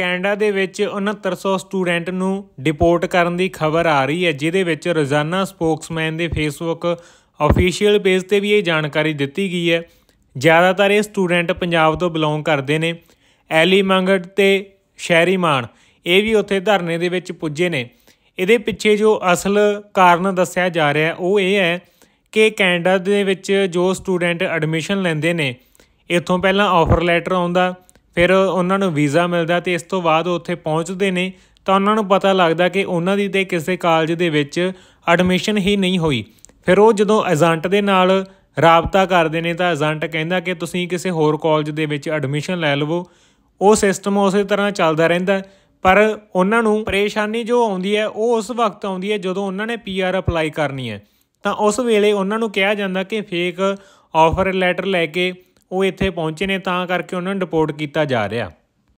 Canada ਦੇ ਵਿੱਚ 6900 student ਨੂੰ ਡਿਪੋਰਟ ਕਰਨ ਦੀ ਖਬਰ ਆ ਰਹੀ ਹੈ ਜਿਹਦੇ ਵਿੱਚ ਰੋਜ਼ਾਨਾ ਸਪੋਕਸਮੈਨ ਦੇ ਫੇਸਬੁੱਕ ਅਫੀਸ਼ੀਅਲ ਪੇਜ ਤੇ ਵੀ ਇਹ ਜਾਣਕਾਰੀ ਦਿੱਤੀ ਗਈ ਹੈ ਜ਼ਿਆਦਾਤਰ ਇਹ ਸਟੂਡੈਂਟ ਪੰਜਾਬ ਤੋਂ ਬਿਲੋਂਗ ਕਰਦੇ ਨੇ ਐਲੀ ਮੰਗਟ ਤੇ ਸ਼ਹਿਰੀ ਮਾਨ ਇਹ ਵੀ ਉੱਥੇ ਧਰਨੇ ਦੇ ਵਿੱਚ ਪੁੱਜੇ ਨੇ ਇਹਦੇ ਪਿੱਛੇ ਜੋ ਅਸਲ ਕਾਰਨ ਦੱਸਿਆ ਜਾ ਰਿਹਾ ਉਹ ਇਹ ਹੈ ਕਿ ਕੈਨੇਡਾ ਦੇ ਵਿੱਚ ਜੋ ਸਟੂਡੈਂਟ ਐਡਮਿਸ਼ਨ ਲੈਂਦੇ ਨੇ ਇਥੋਂ ਪਹਿਲਾਂ ਆਫਰ ਲੈਟਰ ਆਉਂਦਾ ਫਿਰ ਉਹਨਾਂ ਨੂੰ ਵੀਜ਼ਾ ਮਿਲਦਾ ਤੇ ਇਸ ਤੋਂ ਬਾਅਦ ਉੱਥੇ ਪਹੁੰਚਦੇ ਨੇ ਤਾਂ ਉਹਨਾਂ ਨੂੰ ਪਤਾ ਲੱਗਦਾ ਕਿ ਉਹਨਾਂ ਦੀ ਤੇ ਕਿਸੇ ਕਾਲਜ ਦੇ ਵਿੱਚ ਐਡਮਿਸ਼ਨ ਹੀ ਨਹੀਂ ਹੋਈ ਫਿਰ ਉਹ ਜਦੋਂ ਏਜੰਟ ਦੇ ਨਾਲ ਰਾਬਤਾ ਕਰਦੇ ਨੇ ਤਾਂ ਏਜੰਟ ਕਹਿੰਦਾ ਕਿ ਤੁਸੀਂ ਕਿਸੇ ਹੋਰ ਕਾਲਜ ਦੇ ਵਿੱਚ ਐਡਮਿਸ਼ਨ ਲੈ ਲਵੋ ਉਹ ਸਿਸਟਮ ਉਸੇ ਤਰ੍ਹਾਂ ਚੱਲਦਾ ਰਹਿੰਦਾ ਪਰ ਉਹਨਾਂ ਨੂੰ ਪਰੇਸ਼ਾਨੀ ਜੋ ਆਉਂਦੀ ਹੈ ਉਹ ਉਸ ਵਕਤ ਆਉਂਦੀ ਹੈ ਜਦੋਂ ਉਹਨਾਂ ਨੇ ਪੀਆਰ ਅਪਲਾਈ ਕਰਨੀ ਹੈ ਤਾਂ ਉਸ ਵੇਲੇ ਉਹਨਾਂ ਨੂੰ ਕਿਹਾ ਜਾਂਦਾ ਕਿ ਫੇਕ ਆਫਰ ਲੈਟਰ ਲੈ ਕੇ ਉਹ ਇੱਥੇ ਪਹੁੰਚੇ ਨੇ ਤਾਂ ਕਰਕੇ ਉਹਨਾਂ ਨੂੰ ਰਿਪੋਰਟ ਕੀਤਾ ਜਾ ਰਿਹਾ